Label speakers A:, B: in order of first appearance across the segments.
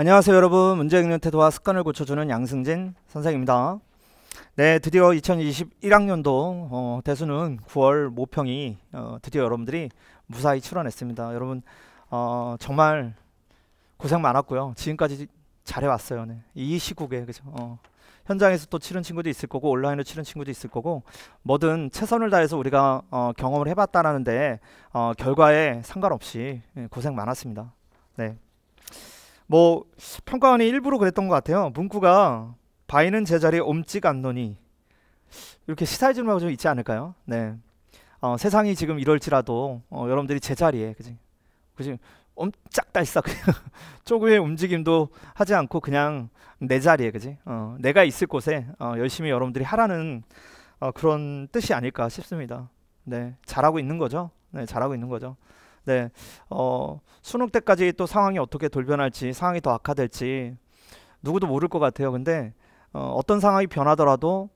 A: 안녕하세요 여러분 문제행련 태도와 습관을 고쳐주는 양승진 선생입니다 네 드디어 2021학년도 어, 대수는 9월 모평이 어, 드디어 여러분들이 무사히 출원했습니다 여러분 어, 정말 고생 많았고요 지금까지 잘해왔어요 네. 이 시국에 그죠 어, 현장에서 또 치른 친구도 있을 거고 온라인으로 치른 친구도 있을 거고 뭐든 최선을 다해서 우리가 어, 경험을 해봤다라는데 어, 결과에 상관없이 예, 고생 많았습니다 네. 뭐 평가원이 일부러 그랬던 것 같아요. 문구가 바위는 제자리에 옴직 않노니 이렇게 시사해 주는 하고좀 있지 않을까요? 네. 어, 세상이 지금 이럴지라도 어, 여러분들이 제자리에 그지 그지 엄짝달싹 조금의 움직임도 하지 않고 그냥 내 자리에 그지 어, 내가 있을 곳에 어, 열심히 여러분들이 하라는 어, 그런 뜻이 아닐까 싶습니다. 네 잘하고 있는 거죠. 네 잘하고 있는 거죠. 네, 어, 수능 때까지 또 상황이 어떻게 돌변할지, 상황이 더 악화될지 누구도 모를 것 같아요. 근데 어, 떤 상황이 변하더라도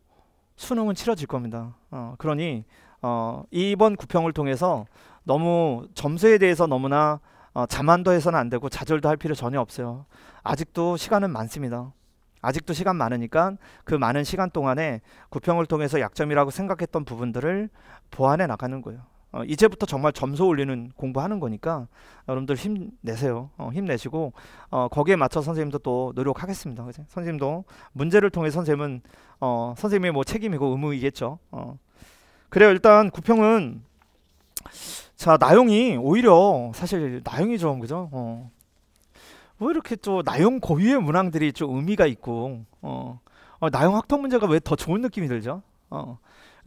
A: 수능은 치러질 겁니다. 어, 그러니 어, 이번 구평을 통해서 너무 점수에 대해서 너무나 어, 자만도 해서는 안 되고 좌절도 할 필요 전혀 없어요. 아직도 시간은 많습니다. 아직도 시간 많으니까 그 많은 시간 동안에 구평을 통해서 약점이라고 생각했던 부분들을 보완해 나가는 거예요. 어, 이제부터 정말 점수 올리는 공부하는 거니까 여러분들 힘내세요. 어, 힘내시고 어, 거기에 맞춰 선생님도 또 노력하겠습니다. 그치? 선생님도 문제를 통해 선생님은 어, 선생님의 뭐 책임이고 의무이겠죠. 어. 그래요. 일단 구평은 자 나용이 오히려 사실 나용이 좀 그죠? 어. 왜 이렇게 또 나용 고유의 문항들이 좀 의미가 있고 어, 어 나용 학통 문제가 왜 더 좋은 느낌이 들죠? 어.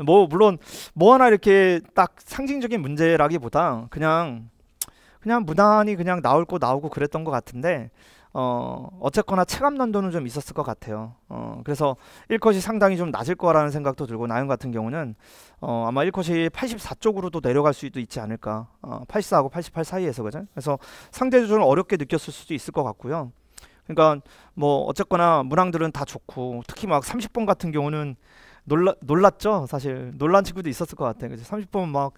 A: 뭐 물론 뭐 하나 이렇게 딱 상징적인 문제라기보다 그냥 그냥 무난히 그냥 나올 거 나오고 그랬던 것 같은데 어 어쨌거나 체감 난도는 좀 있었을 것 같아요. 어 그래서 1컷이 상당히 좀 낮을 거라는 생각도 들고 나윤 같은 경우는 어 아마 1컷이 84쪽으로도 내려갈 수도 있지 않을까. 어 84하고 88 사이에서 그죠? 그래서 상대 조절을 어렵게 느꼈을 수도 있을 것 같고요. 그러니까 뭐 어쨌거나 문항들은 다 좋고 특히 막 30번 같은 경우는 놀라, 놀랐죠 사실 놀란 친구도 있었을 것 같아요 그죠 30분 막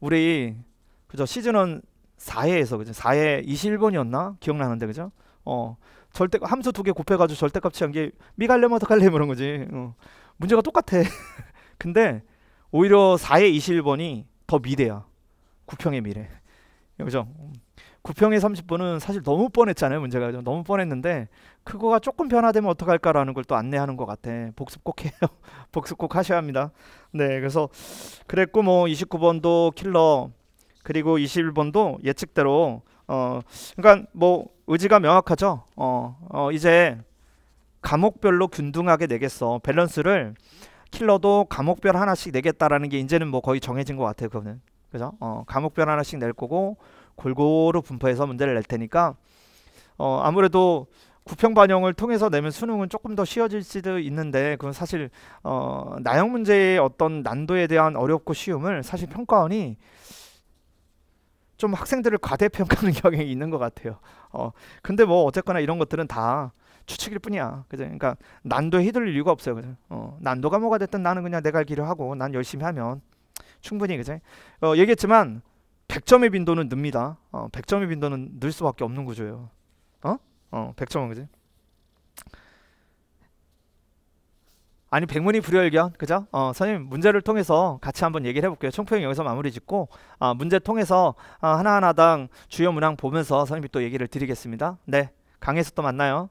A: 우리 그죠 시즌은 4회에서 그죠 4회 21번이었나 기억나는데 그죠 어 절대 함수 두 개 곱해가지고 절대값이 한 게 미갈렘 어떡할렘 이런 거지 어. 문제가 똑같아 근데 오히려 4회 21번이 더 미래야 구평의 미래 그죠? 구평의 30분은 사실 너무 뻔했잖아요. 문제가 너무 뻔했는데 그거가 조금 변화되면 어떡할까라는 걸 또 안내하는 것 같아. 복습 꼭 해요. 복습 꼭 하셔야 합니다. 네, 그래서 그랬고 뭐 29번도 킬러 그리고 21번도 예측대로 어 그러니까 뭐 의지가 명확하죠. 어, 어 이제 감옥별로 균등하게 내겠어. 밸런스를 킬러도 감옥별 하나씩 내겠다라는 게 이제는 뭐 거의 정해진 것 같아요. 그거는. 그죠? 어, 과목별 하나씩 낼 거고 골고루 분포해서 문제를 낼 테니까 어, 아무래도 구평 반영을 통해서 내면 수능은 조금 더 쉬워질 수도 있는데 그건 사실 어, 나형 문제의 어떤 난도에 대한 어렵고 쉬움을 사실 평가원이 좀 학생들을 과대평가하는 경향이 있는 것 같아요. 어, 근데 뭐 어쨌거나 이런 것들은 다 추측일 뿐이야. 그죠? 그러니까 난도에 휘둘릴 이유가 없어요. 그죠? 어, 난도가 뭐가 됐든 나는 그냥 내가 알기로 하고 난 열심히 하면 충분히 그제 어, 얘기했지만 100점의 빈도는 늡니다. 어, 100점의 빈도는 늘 수밖에 없는 구조예요. 어? 어, 100점은 그지? 아니 백문이 불여일견 그죠? 어, 선생님 문제를 통해서 같이 한번 얘기를 해볼게요. 총평 여기서 마무리 짓고 아, 문제 통해서 아, 하나하나당 주요 문항 보면서 선생님또 얘기를 드리겠습니다. 네강에서또 만나요.